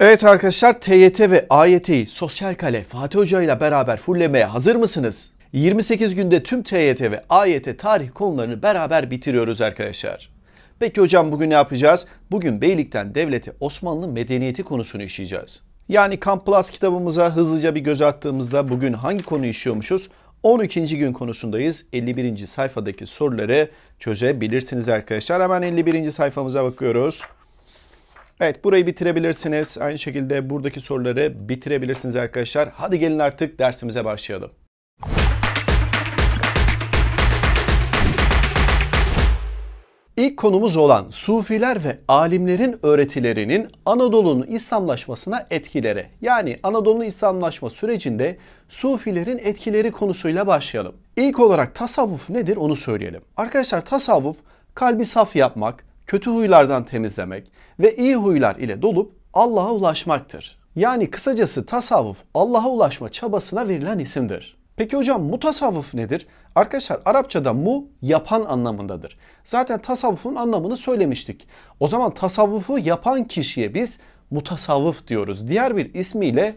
Evet arkadaşlar TYT ve AYT'yi Sosyal Kale Fatih Hoca ile beraber fullemeye hazır mısınız? 28 günde tüm TYT ve AYT tarih konularını beraber bitiriyoruz arkadaşlar. Peki hocam bugün ne yapacağız? Bugün Beylik'ten Devleti Osmanlı Medeniyeti konusunu işleyeceğiz. Yani Kamp Plus kitabımıza hızlıca bir göz attığımızda bugün hangi konu işliyormuşuz? 12. gün konusundayız. 51. sayfadaki soruları çözebilirsiniz arkadaşlar. Hemen 51. sayfamıza bakıyoruz. Evet burayı bitirebilirsiniz. Aynı şekilde buradaki soruları bitirebilirsiniz arkadaşlar. Hadi gelin artık dersimize başlayalım. İlk konumuz olan Sufiler ve alimlerin öğretilerinin Anadolu'nun İslamlaşmasına etkileri. Yani Anadolu'nun İslamlaşma sürecinde Sufilerin etkileri konusuyla başlayalım. İlk olarak tasavvuf nedir onu söyleyelim. Arkadaşlar tasavvuf kalbi saf yapmak, kötü huylardan temizlemek ve iyi huylar ile dolup Allah'a ulaşmaktır. Yani kısacası tasavvuf Allah'a ulaşma çabasına verilen isimdir. Peki hocam mutasavvuf nedir? Arkadaşlar Arapçada mu yapan anlamındadır. Zaten tasavvufun anlamını söylemiştik. O zaman tasavvufu yapan kişiye biz mutasavvuf diyoruz. Diğer bir ismiyle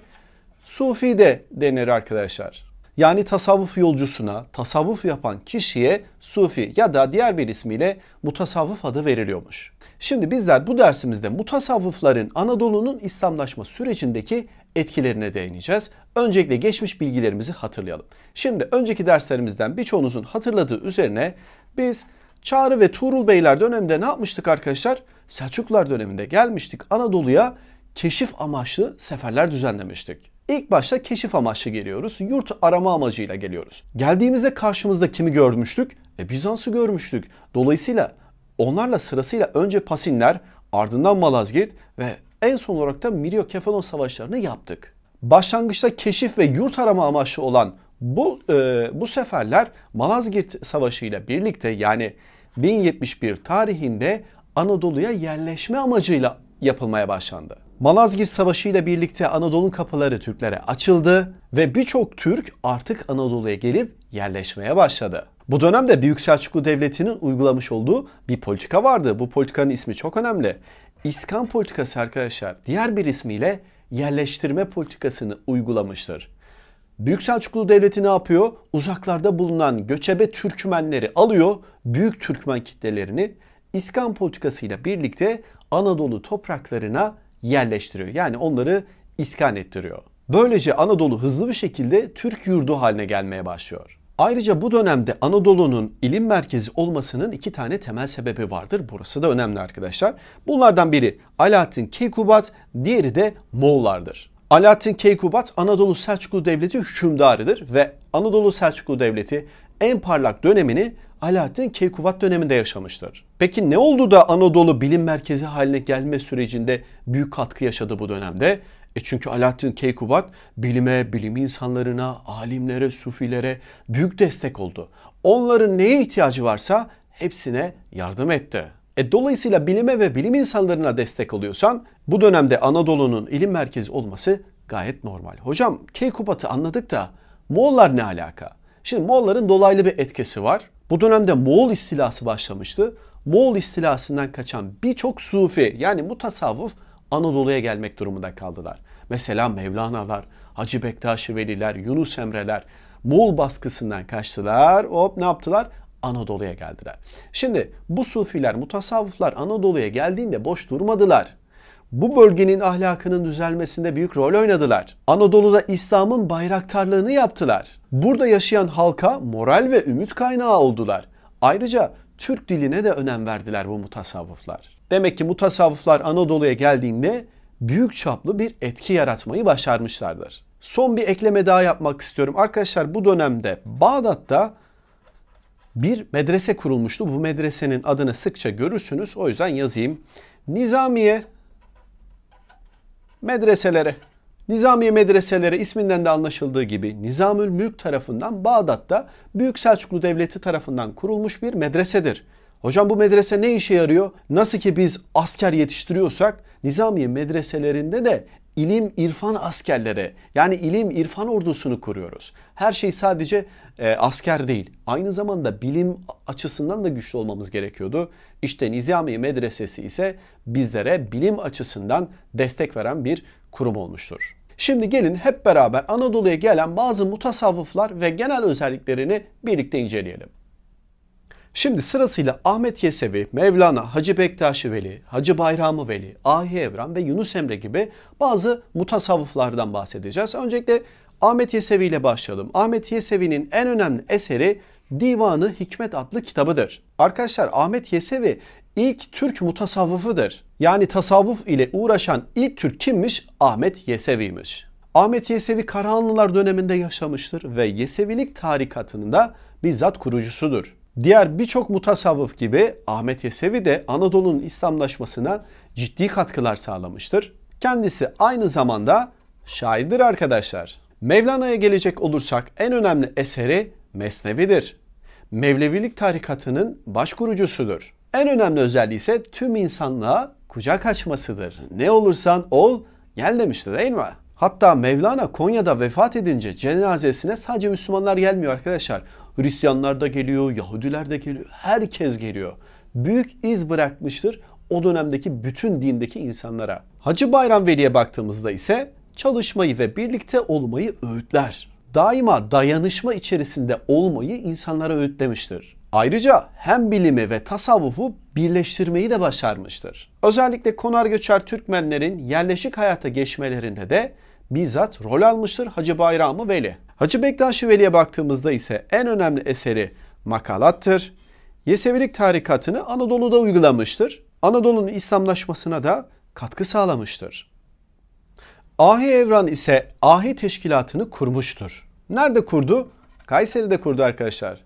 sufi de denir arkadaşlar. Yani tasavvuf yolcusuna, tasavvuf yapan kişiye sufi ya da diğer bir ismiyle mutasavvıf adı veriliyormuş. Şimdi bizler bu dersimizde mutasavvıfların Anadolu'nun İslamlaşma sürecindeki etkilerine değineceğiz. Öncelikle geçmiş bilgilerimizi hatırlayalım. Şimdi önceki derslerimizden birçoğunuzun hatırladığı üzerine biz Çağrı ve Tuğrul Beyler döneminde ne yapmıştık arkadaşlar? Selçuklular döneminde gelmiştik Anadolu'ya keşif amaçlı seferler düzenlemiştik. İlk başta keşif amaçlı geliyoruz. Yurt arama amacıyla geliyoruz. Geldiğimizde karşımızda kimi görmüştük? E, Bizans'ı görmüştük. Dolayısıyla onlarla sırasıyla önce Pasinler, ardından Malazgirt ve en son olarak da Mirio-Kefanon savaşlarını yaptık. Başlangıçta keşif ve yurt arama amaçlı olan bu e, bu seferler Malazgirt Savaşı ile birlikte yani 1071 tarihinde Anadolu'ya yerleşme amacıyla yapılmaya başlandı. Malazgirt Savaşı ile birlikte Anadolu'nun kapıları Türklere açıldı ve birçok Türk artık Anadolu'ya gelip yerleşmeye başladı. Bu dönemde Büyük Selçuklu Devleti'nin uygulamış olduğu bir politika vardı. Bu politikanın ismi çok önemli. İskan politikası arkadaşlar diğer bir ismiyle yerleştirme politikasını uygulamıştır. Büyük Selçuklu Devleti ne yapıyor? Uzaklarda bulunan göçebe Türkmenleri alıyor, büyük Türkmen kitlelerini İskan politikasıyla birlikte Anadolu topraklarına yerleştiriyor. Yani onları iskan ettiriyor. Böylece Anadolu hızlı bir şekilde Türk yurdu haline gelmeye başlıyor. Ayrıca bu dönemde Anadolu'nun ilim merkezi olmasının iki tane temel sebebi vardır. Burası da önemli arkadaşlar. Bunlardan biri Alaaddin Keykubat, diğeri de Moğollardır. Alaaddin Keykubat Anadolu Selçuklu Devleti hükümdarıdır ve Anadolu Selçuklu Devleti en parlak dönemini Alaaddin Keykubat döneminde yaşamıştır. Peki ne oldu da Anadolu bilim merkezi haline gelme sürecinde büyük katkı yaşadı bu dönemde? E çünkü Alaaddin Keykubat bilime, bilim insanlarına, alimlere, sufilere büyük destek oldu. Onların neye ihtiyacı varsa hepsine yardım etti. E dolayısıyla bilime ve bilim insanlarına destek alıyorsan bu dönemde Anadolu'nun ilim merkezi olması gayet normal. Hocam Keykubat'ı anladık da Moğollar ne alaka? Şimdi Moğolların dolaylı bir etkisi var. Bu dönemde Moğol istilası başlamıştı. Moğol istilasından kaçan birçok sufi yani mutasavvuf, Anadolu'ya gelmek durumunda kaldılar. Mesela Mevlana'lar, Hacı Bektaşi Veliler, Yunus Emre'ler Moğol baskısından kaçtılar. Hop ne yaptılar? Anadolu'ya geldiler. Şimdi bu sufiler, mutasavvıflar Anadolu'ya geldiğinde boş durmadılar bu bölgenin ahlakının düzelmesinde büyük rol oynadılar. Anadolu'da İslam'ın bayraktarlığını yaptılar. Burada yaşayan halka moral ve ümit kaynağı oldular. Ayrıca Türk diline de önem verdiler bu mutasavvıflar. Demek ki mutasavvıflar Anadolu'ya geldiğinde büyük çaplı bir etki yaratmayı başarmışlardır. Son bir ekleme daha yapmak istiyorum. Arkadaşlar bu dönemde Bağdat'ta bir medrese kurulmuştu. Bu medresenin adını sıkça görürsünüz. O yüzden yazayım. Nizamiye medreselere, Nizamiye medreseleri isminden de anlaşıldığı gibi Nizamül Mülk tarafından Bağdat'ta Büyük Selçuklu Devleti tarafından kurulmuş bir medresedir. Hocam bu medrese ne işe yarıyor? Nasıl ki biz asker yetiştiriyorsak Nizamiye medreselerinde de ilim irfan askerlere yani ilim irfan ordusunu kuruyoruz. Her şey sadece e, asker değil. Aynı zamanda bilim açısından da güçlü olmamız gerekiyordu. İşte Nizami Medresesi ise bizlere bilim açısından destek veren bir kurum olmuştur. Şimdi gelin hep beraber Anadolu'ya gelen bazı mutasavvıflar ve genel özelliklerini birlikte inceleyelim. Şimdi sırasıyla Ahmet Yesevi, Mevlana, Hacı Bektaşi Veli, Hacı Bayramı Veli, Ahi Evran ve Yunus Emre gibi bazı mutasavvıflardan bahsedeceğiz. Öncelikle Ahmet Yesevi ile başlayalım. Ahmet Yesevi'nin en önemli eseri Divanı Hikmet adlı kitabıdır. Arkadaşlar Ahmet Yesevi ilk Türk mutasavvıfıdır. Yani tasavvuf ile uğraşan ilk Türk kimmiş? Ahmet Yesevi'miş. Ahmet Yesevi Karahanlılar döneminde yaşamıştır ve Yesevilik tarikatının da bizzat kurucusudur. Diğer birçok mutasavvıf gibi Ahmet Yesevi de Anadolu'nun İslamlaşmasına ciddi katkılar sağlamıştır. Kendisi aynı zamanda şairdir arkadaşlar. Mevlana'ya gelecek olursak en önemli eseri Mesnevi'dir. Mevlevilik tarikatının başkurucusudur. En önemli özelliği ise tüm insanlığa kucak açmasıdır. Ne olursan ol gel demişti değil mi? Hatta Mevlana Konya'da vefat edince cenazesine sadece Müslümanlar gelmiyor arkadaşlar. Hristiyanlar da geliyor, Yahudiler de geliyor, herkes geliyor. Büyük iz bırakmıştır o dönemdeki bütün dindeki insanlara. Hacı Bayram Veli'ye baktığımızda ise çalışmayı ve birlikte olmayı öğütler. Daima dayanışma içerisinde olmayı insanlara öğütlemiştir. Ayrıca hem bilimi ve tasavvufu birleştirmeyi de başarmıştır. Özellikle konar göçer Türkmenlerin yerleşik hayata geçmelerinde de bizzat rol almıştır Hacı Bayramı Veli. Hacı Bektaş Veli'ye baktığımızda ise en önemli eseri makalattır. Yesevilik tarikatını Anadolu'da uygulamıştır. Anadolu'nun İslamlaşmasına da katkı sağlamıştır. Ahi Evran ise Ahi Teşkilatı'nı kurmuştur. Nerede kurdu? Kayseri'de kurdu arkadaşlar.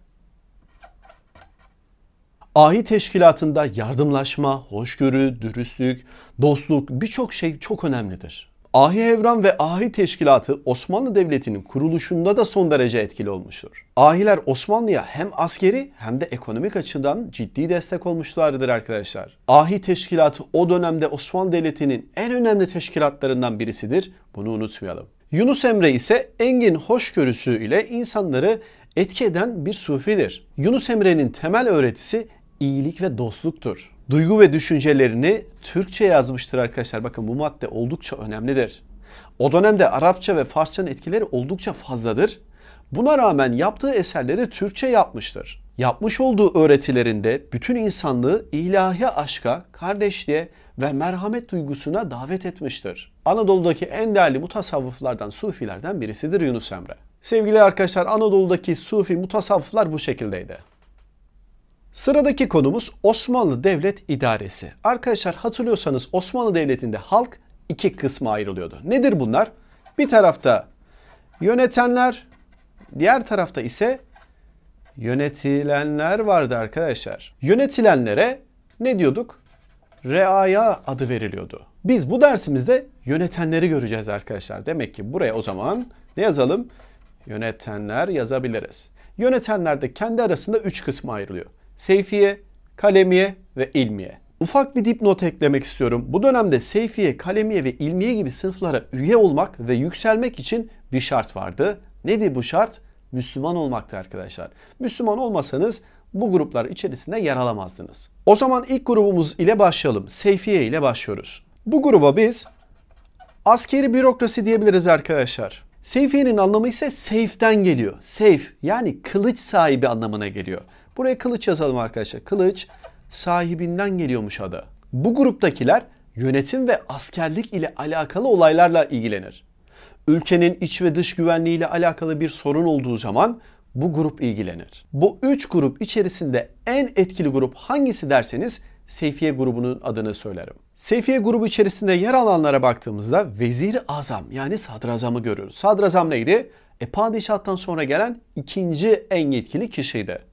Ahi teşkilatında yardımlaşma, hoşgörü, dürüstlük, dostluk birçok şey çok önemlidir. Ahi Evran ve Ahi Teşkilatı Osmanlı Devleti'nin kuruluşunda da son derece etkili olmuştur. Ahiler Osmanlı'ya hem askeri hem de ekonomik açıdan ciddi destek olmuşlardır arkadaşlar. Ahi Teşkilatı o dönemde Osmanlı Devleti'nin en önemli teşkilatlarından birisidir. Bunu unutmayalım. Yunus Emre ise Engin hoşgörüsü ile insanları etki eden bir sufidir. Yunus Emre'nin temel öğretisi iyilik ve dostluktur duygu ve düşüncelerini Türkçe yazmıştır arkadaşlar. Bakın bu madde oldukça önemlidir. O dönemde Arapça ve Farsçanın etkileri oldukça fazladır. Buna rağmen yaptığı eserleri Türkçe yapmıştır. Yapmış olduğu öğretilerinde bütün insanlığı ilahi aşka, kardeşliğe ve merhamet duygusuna davet etmiştir. Anadolu'daki en değerli mutasavvıflardan, sufilerden birisidir Yunus Emre. Sevgili arkadaşlar Anadolu'daki sufi mutasavvıflar bu şekildeydi. Sıradaki konumuz Osmanlı Devlet İdaresi. Arkadaşlar hatırlıyorsanız Osmanlı Devleti'nde halk iki kısma ayrılıyordu. Nedir bunlar? Bir tarafta yönetenler, diğer tarafta ise yönetilenler vardı arkadaşlar. Yönetilenlere ne diyorduk? Reaya adı veriliyordu. Biz bu dersimizde yönetenleri göreceğiz arkadaşlar. Demek ki buraya o zaman ne yazalım? Yönetenler yazabiliriz. Yönetenler de kendi arasında üç kısma ayrılıyor. Seyfiye, Kalemiye ve İlmiye. Ufak bir dipnot eklemek istiyorum. Bu dönemde Seyfiye, Kalemiye ve İlmiye gibi sınıflara üye olmak ve yükselmek için bir şart vardı. Nedir bu şart? Müslüman olmaktı arkadaşlar. Müslüman olmasanız bu gruplar içerisinde yer alamazdınız. O zaman ilk grubumuz ile başlayalım. Seyfiye ile başlıyoruz. Bu gruba biz askeri bürokrasi diyebiliriz arkadaşlar. Seyfiye'nin anlamı ise seyften geliyor. Seyf yani kılıç sahibi anlamına geliyor. Buraya kılıç yazalım arkadaşlar. Kılıç sahibinden geliyormuş adı. Bu gruptakiler yönetim ve askerlik ile alakalı olaylarla ilgilenir. Ülkenin iç ve dış güvenliği ile alakalı bir sorun olduğu zaman bu grup ilgilenir. Bu üç grup içerisinde en etkili grup hangisi derseniz Seyfiye grubunun adını söylerim. Seyfiye grubu içerisinde yer alanlara baktığımızda Vezir Azam yani Sadrazam'ı görüyoruz. Sadrazam neydi? E padişahtan sonra gelen ikinci en yetkili kişiydi.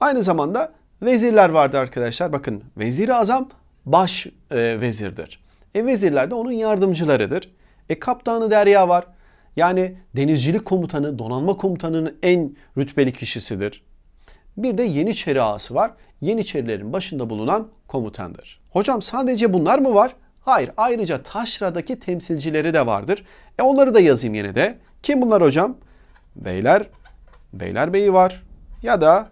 Aynı zamanda vezirler vardı arkadaşlar. Bakın veziri azam baş e, vezirdir. E vezirler de onun yardımcılarıdır. E kaptanı derya var. Yani denizcilik komutanı, donanma komutanının en rütbeli kişisidir. Bir de Yeniçeri ağası var. Yeniçerilerin başında bulunan komutandır. Hocam sadece bunlar mı var? Hayır. Ayrıca taşradaki temsilcileri de vardır. E onları da yazayım yine de. Kim bunlar hocam? Beyler, Beylerbeyi var. Ya da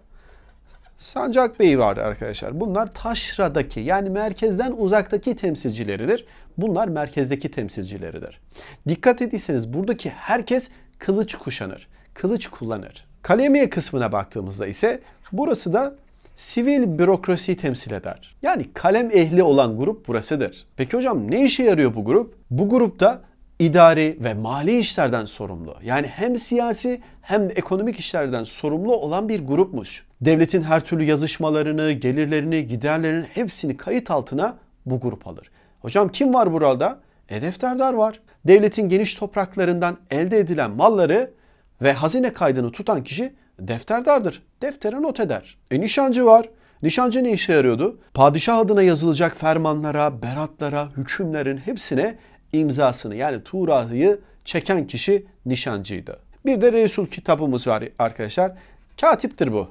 Sancak Bey vardı arkadaşlar. Bunlar taşradaki yani merkezden uzaktaki temsilcileridir. Bunlar merkezdeki temsilcileridir. Dikkat ettiyseniz buradaki herkes kılıç kuşanır. Kılıç kullanır. Kalemiye kısmına baktığımızda ise burası da sivil bürokrasi temsil eder. Yani kalem ehli olan grup burasıdır. Peki hocam ne işe yarıyor bu grup? Bu grupta idari ve mali işlerden sorumlu. Yani hem siyasi hem de ekonomik işlerden sorumlu olan bir grupmuş. Devletin her türlü yazışmalarını, gelirlerini, giderlerini hepsini kayıt altına bu grup alır. Hocam kim var burada? E defterdar var. Devletin geniş topraklarından elde edilen malları ve hazine kaydını tutan kişi defterdardır. Deftere not eder. E nişancı var. Nişancı ne işe yarıyordu? Padişah adına yazılacak fermanlara, beratlara, hükümlerin hepsine imzasını yani Tura'yı çeken kişi nişancıydı. Bir de Resul kitabımız var arkadaşlar. Katiptir bu.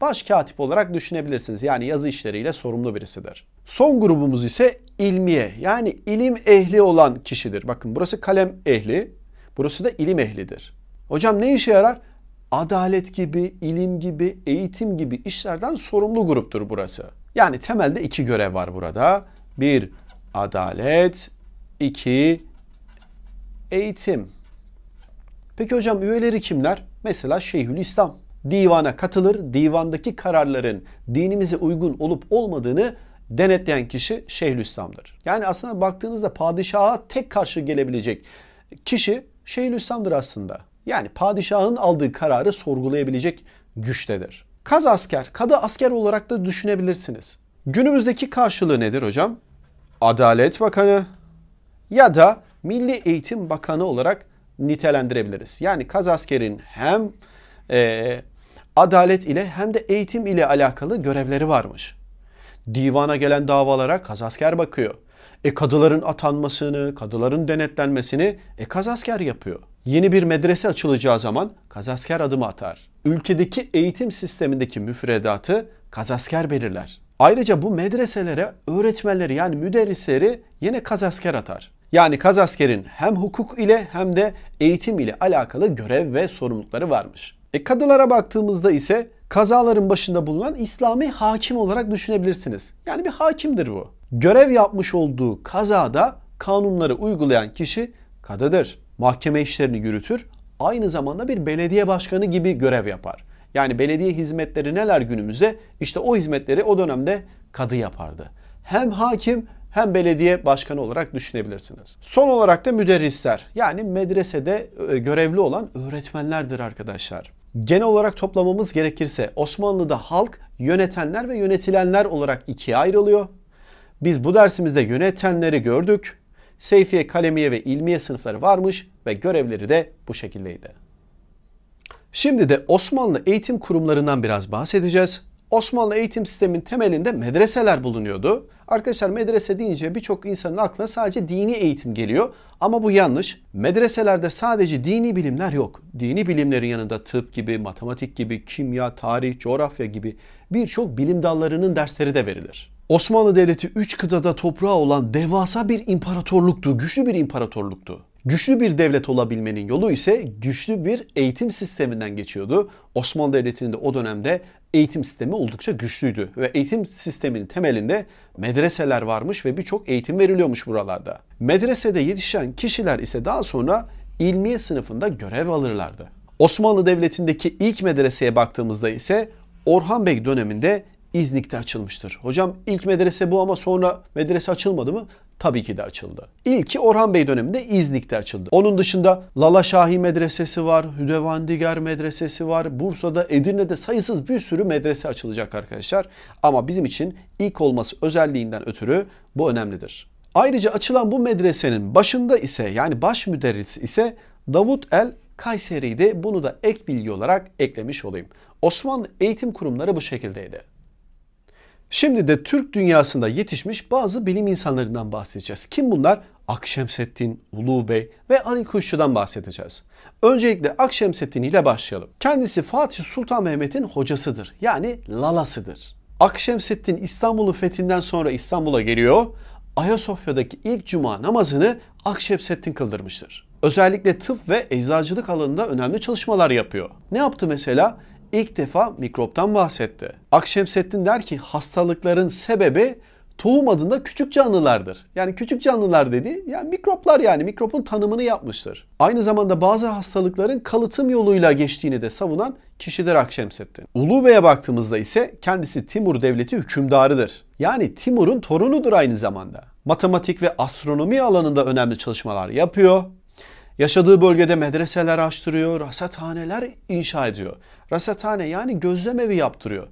Baş katip olarak düşünebilirsiniz. Yani yazı işleriyle sorumlu birisidir. Son grubumuz ise ilmiye yani ilim ehli olan kişidir. Bakın burası kalem ehli, burası da ilim ehlidir. Hocam ne işe yarar? Adalet gibi, ilim gibi, eğitim gibi işlerden sorumlu gruptur burası. Yani temelde iki görev var burada. Bir, adalet, 2 eğitim. Peki hocam üyeleri kimler? Mesela Şeyhülislam. Divana katılır, divandaki kararların dinimize uygun olup olmadığını denetleyen kişi Şeyhülislam'dır. Yani aslında baktığınızda padişaha tek karşı gelebilecek kişi Şeyhülislam'dır aslında. Yani padişahın aldığı kararı sorgulayabilecek güçtedir. Kaz asker, kadı asker olarak da düşünebilirsiniz. Günümüzdeki karşılığı nedir hocam? Adalet Bakanı ya da Milli Eğitim Bakanı olarak nitelendirebiliriz. Yani Kazasker'in hem e, adalet ile hem de eğitim ile alakalı görevleri varmış. Divana gelen davalara Kazasker bakıyor. E kadıların atanmasını, kadıların denetlenmesini e Kazasker yapıyor. Yeni bir medrese açılacağı zaman Kazasker adımı atar. Ülkedeki eğitim sistemindeki müfredatı Kazasker belirler. Ayrıca bu medreselere öğretmenleri yani müderrisleri yine kazasker atar. Yani kazaskerin hem hukuk ile hem de eğitim ile alakalı görev ve sorumlulukları varmış. E kadılara baktığımızda ise kazaların başında bulunan İslami hakim olarak düşünebilirsiniz. Yani bir hakimdir bu. Görev yapmış olduğu kazada kanunları uygulayan kişi kadıdır. Mahkeme işlerini yürütür, aynı zamanda bir belediye başkanı gibi görev yapar. Yani belediye hizmetleri neler günümüze? İşte o hizmetleri o dönemde kadı yapardı. Hem hakim hem belediye başkanı olarak düşünebilirsiniz. Son olarak da müderrisler yani medresede e, görevli olan öğretmenlerdir arkadaşlar. Genel olarak toplamamız gerekirse Osmanlı'da halk yönetenler ve yönetilenler olarak ikiye ayrılıyor. Biz bu dersimizde yönetenleri gördük. Seyfiye, Kalemiye ve İlmiye sınıfları varmış ve görevleri de bu şekildeydi. Şimdi de Osmanlı eğitim kurumlarından biraz bahsedeceğiz. Osmanlı eğitim sisteminin temelinde medreseler bulunuyordu. Arkadaşlar medrese deyince birçok insanın aklına sadece dini eğitim geliyor. Ama bu yanlış. Medreselerde sadece dini bilimler yok. Dini bilimlerin yanında tıp gibi, matematik gibi, kimya, tarih, coğrafya gibi birçok bilim dallarının dersleri de verilir. Osmanlı Devleti 3 kıtada toprağı olan devasa bir imparatorluktu, güçlü bir imparatorluktu. Güçlü bir devlet olabilmenin yolu ise güçlü bir eğitim sisteminden geçiyordu. Osmanlı Devleti'nin de o dönemde eğitim sistemi oldukça güçlüydü ve eğitim sisteminin temelinde medreseler varmış ve birçok eğitim veriliyormuş buralarda. Medresede yetişen kişiler ise daha sonra ilmiye sınıfında görev alırlardı. Osmanlı Devleti'ndeki ilk medreseye baktığımızda ise Orhan Bey döneminde İznik'te açılmıştır. Hocam ilk medrese bu ama sonra medrese açılmadı mı? Tabii ki de açıldı. İlki Orhan Bey döneminde İznik'te açıldı. Onun dışında Lala Şahi Medresesi var, Hüdevandigar Medresesi var. Bursa'da, Edirne'de sayısız bir sürü medrese açılacak arkadaşlar. Ama bizim için ilk olması özelliğinden ötürü bu önemlidir. Ayrıca açılan bu medresenin başında ise yani baş müderris ise Davut el Kayseri'de bunu da ek bilgi olarak eklemiş olayım. Osmanlı eğitim kurumları bu şekildeydi. Şimdi de Türk dünyasında yetişmiş bazı bilim insanlarından bahsedeceğiz. Kim bunlar? Akşemseddin, Ulu Bey ve Ali Kuşçu'dan bahsedeceğiz. Öncelikle Akşemseddin ile başlayalım. Kendisi Fatih Sultan Mehmet'in hocasıdır. Yani lalasıdır. Akşemseddin İstanbul'u fethinden sonra İstanbul'a geliyor. Ayasofya'daki ilk cuma namazını Akşemseddin kıldırmıştır. Özellikle tıp ve eczacılık alanında önemli çalışmalar yapıyor. Ne yaptı mesela? ilk defa mikroptan bahsetti. Akşemseddin der ki hastalıkların sebebi tohum adında küçük canlılardır. Yani küçük canlılar dedi yani mikroplar yani mikropun tanımını yapmıştır. Aynı zamanda bazı hastalıkların kalıtım yoluyla geçtiğini de savunan kişidir Akşemseddin. Ulu baktığımızda ise kendisi Timur Devleti hükümdarıdır. Yani Timur'un torunudur aynı zamanda. Matematik ve astronomi alanında önemli çalışmalar yapıyor. Yaşadığı bölgede medreseler açtırıyor, rasathaneler inşa ediyor rasathane yani gözlemevi yaptırıyor.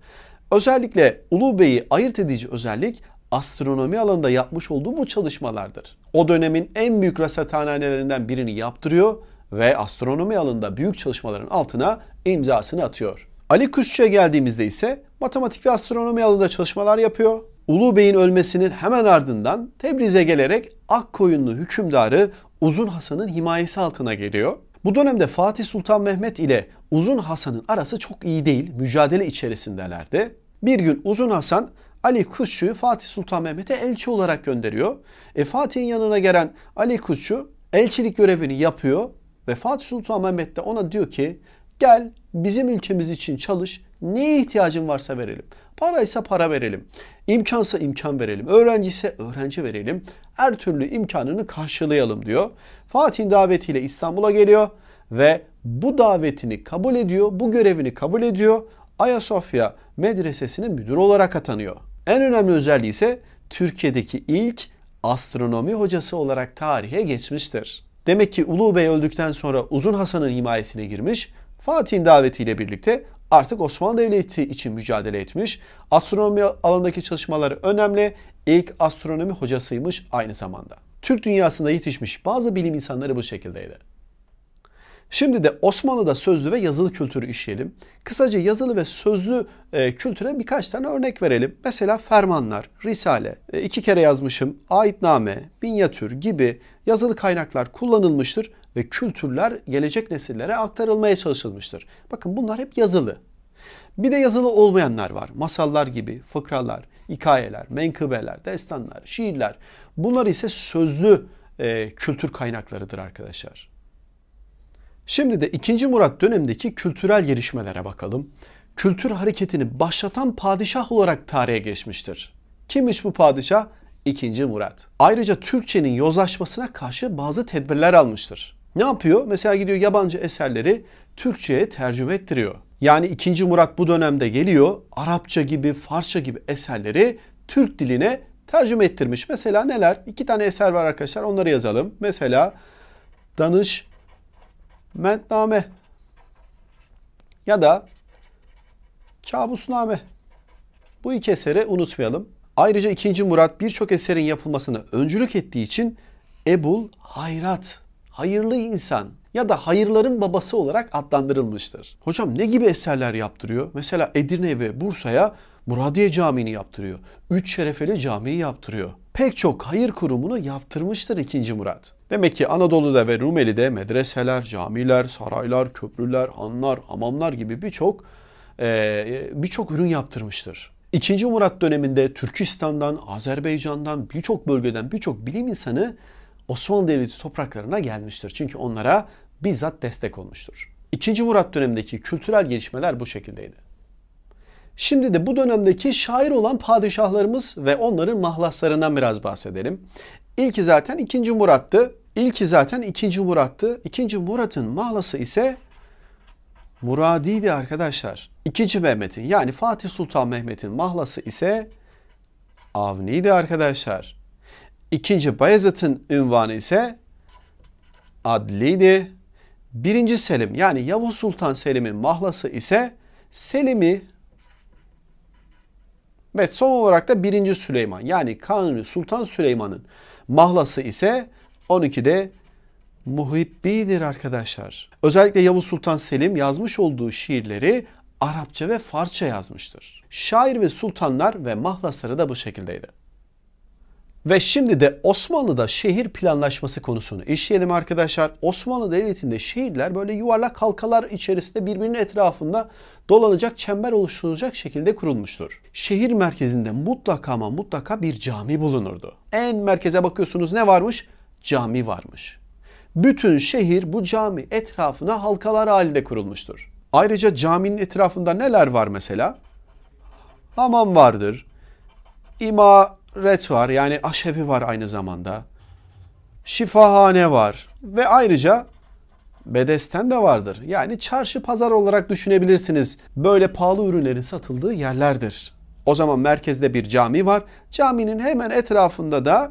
Özellikle Ulu Bey'i ayırt edici özellik astronomi alanında yapmış olduğu bu çalışmalardır. O dönemin en büyük rasathanelerinden birini yaptırıyor ve astronomi alanında büyük çalışmaların altına imzasını atıyor. Ali Kuşçu'ya geldiğimizde ise matematik ve astronomi alanında çalışmalar yapıyor. Ulu Bey'in ölmesinin hemen ardından Tebriz'e gelerek Akkoyunlu hükümdarı Uzun Hasan'ın himayesi altına geliyor. Bu dönemde Fatih Sultan Mehmet ile Uzun Hasan'ın arası çok iyi değil. Mücadele içerisindelerdi. Bir gün Uzun Hasan Ali Kuşçu'yu Fatih Sultan Mehmet'e elçi olarak gönderiyor. E, Fatih'in yanına gelen Ali Kuşçu elçilik görevini yapıyor ve Fatih Sultan Mehmet de ona diyor ki gel bizim ülkemiz için çalış. Neye ihtiyacın varsa verelim. Para ise para verelim. İmkansa imkan verelim. Öğrenci ise öğrenci verelim. Her türlü imkanını karşılayalım diyor. Fatih'in davetiyle İstanbul'a geliyor ve bu davetini kabul ediyor, bu görevini kabul ediyor. Ayasofya Medresesi'nin müdür olarak atanıyor. En önemli özelliği ise Türkiye'deki ilk astronomi hocası olarak tarihe geçmiştir. Demek ki Ulu Bey öldükten sonra Uzun Hasan'ın himayesine girmiş, Fatih'in davetiyle birlikte artık Osmanlı Devleti için mücadele etmiş. Astronomi alanındaki çalışmaları önemli. ilk astronomi hocasıymış aynı zamanda. Türk dünyasında yetişmiş bazı bilim insanları bu şekildeydi. Şimdi de Osmanlı'da sözlü ve yazılı kültürü işleyelim. Kısaca yazılı ve sözlü e, kültüre birkaç tane örnek verelim. Mesela fermanlar, risale, e, iki kere yazmışım, aitname, minyatür gibi yazılı kaynaklar kullanılmıştır ve kültürler gelecek nesillere aktarılmaya çalışılmıştır. Bakın bunlar hep yazılı. Bir de yazılı olmayanlar var. Masallar gibi, fıkralar, hikayeler, menkıbeler, destanlar, şiirler. Bunlar ise sözlü e, kültür kaynaklarıdır arkadaşlar. Şimdi de 2. Murat dönemindeki kültürel gelişmelere bakalım. Kültür hareketini başlatan padişah olarak tarihe geçmiştir. Kimmiş bu padişah? 2. Murat. Ayrıca Türkçenin yozlaşmasına karşı bazı tedbirler almıştır. Ne yapıyor? Mesela gidiyor yabancı eserleri Türkçe'ye tercüme ettiriyor. Yani 2. Murat bu dönemde geliyor Arapça gibi, Farsça gibi eserleri Türk diline tercüme ettirmiş. Mesela neler? İki tane eser var arkadaşlar onları yazalım. Mesela Danış Mentname ya da Kabusname. Bu iki eseri unutmayalım. Ayrıca 2. Murat birçok eserin yapılmasını öncülük ettiği için Ebul Hayrat, hayırlı insan ya da hayırların babası olarak adlandırılmıştır. Hocam ne gibi eserler yaptırıyor? Mesela Edirne ve Bursa'ya Muradiye Camii'ni yaptırıyor. Üç şerefeli camiyi yaptırıyor. Pek çok hayır kurumunu yaptırmıştır 2. Murat. Demek ki Anadolu'da ve Rumeli'de medreseler, camiler, saraylar, köprüler, hanlar, hamamlar gibi birçok e, birçok ürün yaptırmıştır. 2. Murat döneminde Türkistan'dan, Azerbaycan'dan birçok bölgeden birçok bilim insanı Osmanlı Devleti topraklarına gelmiştir. Çünkü onlara bizzat destek olmuştur. 2. Murat dönemindeki kültürel gelişmeler bu şekildeydi. Şimdi de bu dönemdeki şair olan padişahlarımız ve onların mahlaslarından biraz bahsedelim. İlki zaten 2. Murat'tı. İlki zaten 2. Murat'tı. 2. Murat'ın mahlası ise Muradi'ydi arkadaşlar. 2. Mehmet'in yani Fatih Sultan Mehmet'in mahlası ise Avni'ydi arkadaşlar. 2. Bayezid'in ünvanı ise Adli'ydi. 1. Selim yani Yavuz Sultan Selim'in mahlası ise Selim'i ve son olarak da 1. Süleyman yani Kanuni Sultan Süleyman'ın mahlası ise 12'de muhibbidir arkadaşlar. Özellikle Yavuz Sultan Selim yazmış olduğu şiirleri Arapça ve Farsça yazmıştır. Şair ve sultanlar ve mahlasları da bu şekildeydi. Ve şimdi de Osmanlı'da şehir planlaşması konusunu işleyelim arkadaşlar. Osmanlı Devleti'nde şehirler böyle yuvarlak halkalar içerisinde birbirinin etrafında dolanacak çember oluşturulacak şekilde kurulmuştur. Şehir merkezinde mutlaka ama mutlaka bir cami bulunurdu. En merkeze bakıyorsunuz ne varmış? Cami varmış. Bütün şehir bu cami etrafına halkalar halinde kurulmuştur. Ayrıca caminin etrafında neler var mesela? Hamam vardır, İma ret var yani aşevi var aynı zamanda. Şifahane var ve ayrıca bedesten de vardır. Yani çarşı pazar olarak düşünebilirsiniz. Böyle pahalı ürünlerin satıldığı yerlerdir. O zaman merkezde bir cami var. Caminin hemen etrafında da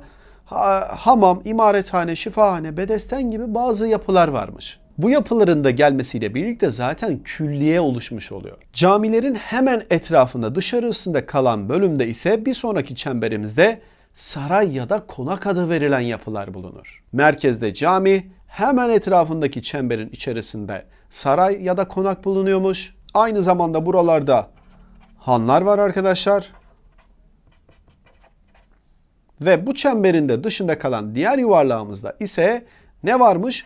hamam, imarethane, şifahane, bedesten gibi bazı yapılar varmış. Bu yapıların da gelmesiyle birlikte zaten külliye oluşmuş oluyor. Camilerin hemen etrafında dışarısında kalan bölümde ise bir sonraki çemberimizde saray ya da konak adı verilen yapılar bulunur. Merkezde cami, hemen etrafındaki çemberin içerisinde saray ya da konak bulunuyormuş. Aynı zamanda buralarda hanlar var arkadaşlar. Ve bu çemberin de dışında kalan diğer yuvarlağımızda ise ne varmış?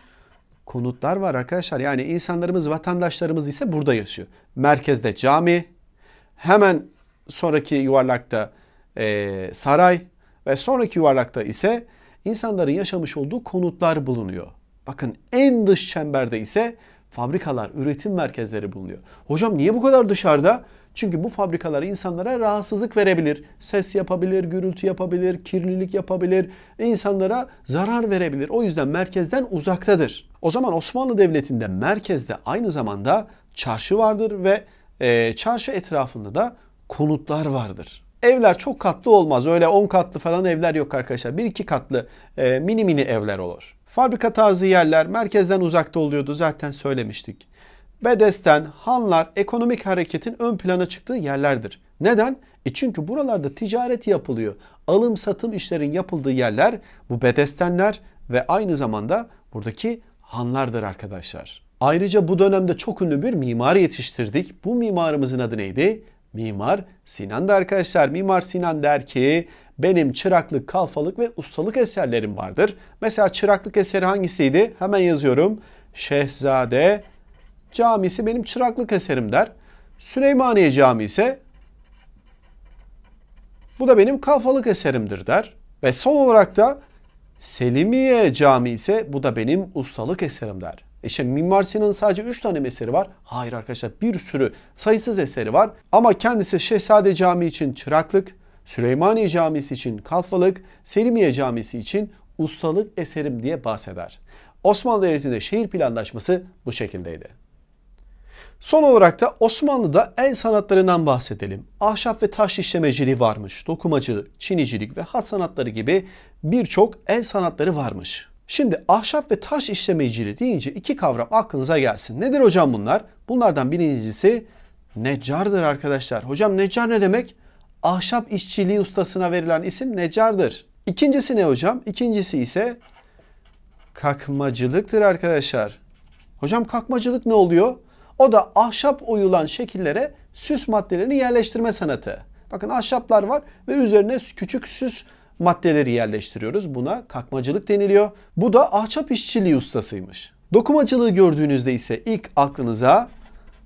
konutlar var arkadaşlar. Yani insanlarımız, vatandaşlarımız ise burada yaşıyor. Merkezde cami, hemen sonraki yuvarlakta e, saray ve sonraki yuvarlakta ise insanların yaşamış olduğu konutlar bulunuyor. Bakın en dış çemberde ise fabrikalar, üretim merkezleri bulunuyor. Hocam niye bu kadar dışarıda? Çünkü bu fabrikalar insanlara rahatsızlık verebilir. Ses yapabilir, gürültü yapabilir, kirlilik yapabilir, insanlara zarar verebilir. O yüzden merkezden uzaktadır. O zaman Osmanlı Devleti'nde merkezde aynı zamanda çarşı vardır ve e, çarşı etrafında da konutlar vardır. Evler çok katlı olmaz. Öyle 10 katlı falan evler yok arkadaşlar. 1 iki katlı e, mini mini evler olur. Fabrika tarzı yerler merkezden uzakta oluyordu zaten söylemiştik. Bedesten, hanlar ekonomik hareketin ön plana çıktığı yerlerdir. Neden? E çünkü buralarda ticaret yapılıyor. Alım satım işlerin yapıldığı yerler bu bedestenler ve aynı zamanda buradaki hanlardır arkadaşlar. Ayrıca bu dönemde çok ünlü bir mimar yetiştirdik. Bu mimarımızın adı neydi? Mimar Sinan'dı arkadaşlar. Mimar Sinan der ki benim çıraklık, kalfalık ve ustalık eserlerim vardır. Mesela çıraklık eseri hangisiydi? Hemen yazıyorum. Şehzade Camisi benim çıraklık eserim der. Süleymaniye Camii ise bu da benim kalfalık eserimdir der. Ve son olarak da Selimiye Camii ise bu da benim ustalık eserim der. E işte Mimar Sinan'ın sadece 3 tane eseri var. Hayır arkadaşlar bir sürü sayısız eseri var. Ama kendisi Şehzade Camii için çıraklık, Süleymaniye Camisi için kalfalık, Selimiye Camisi için ustalık eserim diye bahseder. Osmanlı Devleti'nde şehir planlaşması bu şekildeydi. Son olarak da Osmanlı'da el sanatlarından bahsedelim. Ahşap ve taş işlemeciliği varmış, dokumacılık, çinicilik ve hat sanatları gibi birçok el sanatları varmış. Şimdi ahşap ve taş işlemeciliği deyince iki kavram aklınıza gelsin. Nedir hocam bunlar? Bunlardan birincisi neccardır arkadaşlar. Hocam neccar ne demek? Ahşap işçiliği ustasına verilen isim neccardır. İkincisi ne hocam? İkincisi ise kakmacılıktır arkadaşlar. Hocam kakmacılık ne oluyor? O da ahşap oyulan şekillere süs maddelerini yerleştirme sanatı. Bakın ahşaplar var ve üzerine küçük süs maddeleri yerleştiriyoruz. Buna kakmacılık deniliyor. Bu da ahşap işçiliği ustasıymış. Dokumacılığı gördüğünüzde ise ilk aklınıza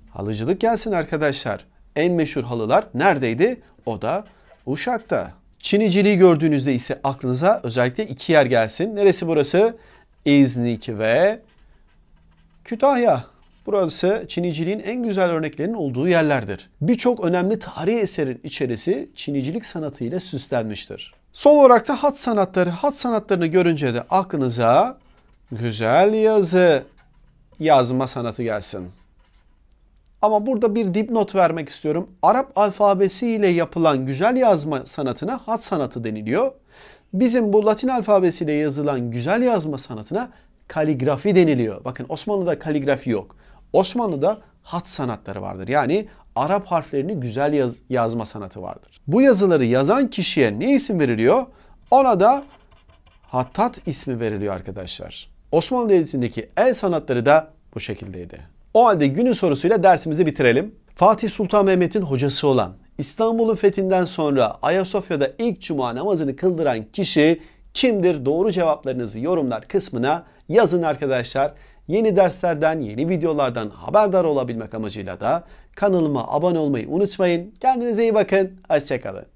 halıcılık gelsin arkadaşlar. En meşhur halılar neredeydi? O da Uşak'ta. Çiniciliği gördüğünüzde ise aklınıza özellikle iki yer gelsin. Neresi burası? İznik ve Kütahya. Burası Çiniciliğin en güzel örneklerinin olduğu yerlerdir. Birçok önemli tarihi eserin içerisi Çinicilik sanatı ile süslenmiştir. Son olarak da hat sanatları. Hat sanatlarını görünce de aklınıza güzel yazı yazma sanatı gelsin. Ama burada bir dipnot vermek istiyorum. Arap alfabesi ile yapılan güzel yazma sanatına hat sanatı deniliyor. Bizim bu Latin alfabesiyle yazılan güzel yazma sanatına kaligrafi deniliyor. Bakın Osmanlı'da kaligrafi yok. Osmanlı'da hat sanatları vardır. Yani Arap harflerini güzel yaz, yazma sanatı vardır. Bu yazıları yazan kişiye ne isim veriliyor? Ona da hattat ismi veriliyor arkadaşlar. Osmanlı Devleti'ndeki el sanatları da bu şekildeydi. O halde günün sorusuyla dersimizi bitirelim. Fatih Sultan Mehmet'in hocası olan İstanbul'un fethinden sonra Ayasofya'da ilk cuma namazını kıldıran kişi kimdir? Doğru cevaplarınızı yorumlar kısmına yazın arkadaşlar. Yeni derslerden, yeni videolardan haberdar olabilmek amacıyla da kanalıma abone olmayı unutmayın. Kendinize iyi bakın. Hoşçakalın.